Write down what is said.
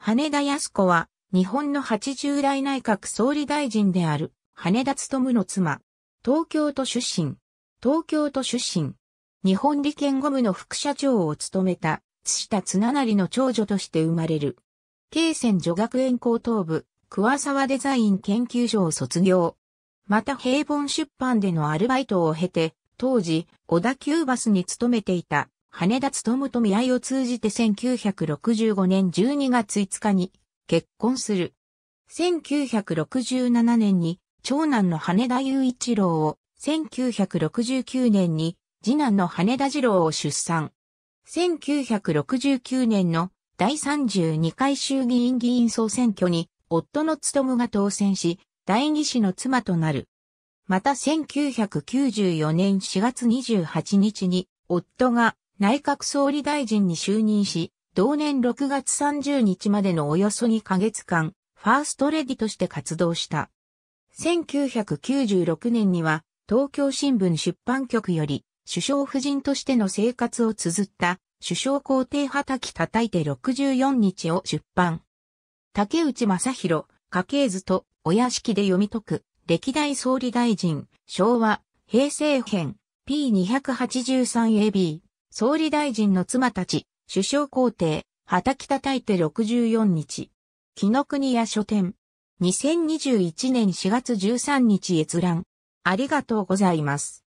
羽田康子は、日本の80代内閣総理大臣である、羽田勤の妻。東京都出身。東京都出身。日本理研ゴムの副社長を務めた、津下綱成の長女として生まれる。京泉女学園高等部、桑沢デザイン研究所を卒業。また平凡出版でのアルバイトを経て、当時、小田急バスに勤めていた羽田勤と見合いを通じて1965年12月5日に結婚する。1967年に長男の羽田雄一郎を、1969年に次男の羽田次郎を出産。1969年の第32回衆議院議員総選挙に夫の務が当選し、第二子の妻となる。また1994年4月28日に夫が内閣総理大臣に就任し、同年6月30日までのおよそ2ヶ月間、ファーストレディとして活動した。1996年には、東京新聞出版局より、首相夫人としての生活を綴った、首相皇帝たき叩いて64日を出版。竹内正宏、家系図と、お屋敷で読み解く、歴代総理大臣、昭和、平成編、P283AB。総理大臣の妻たち、首相皇帝、畑叩いて64日。木の国屋書店。2021年4月13日閲覧。ありがとうございます。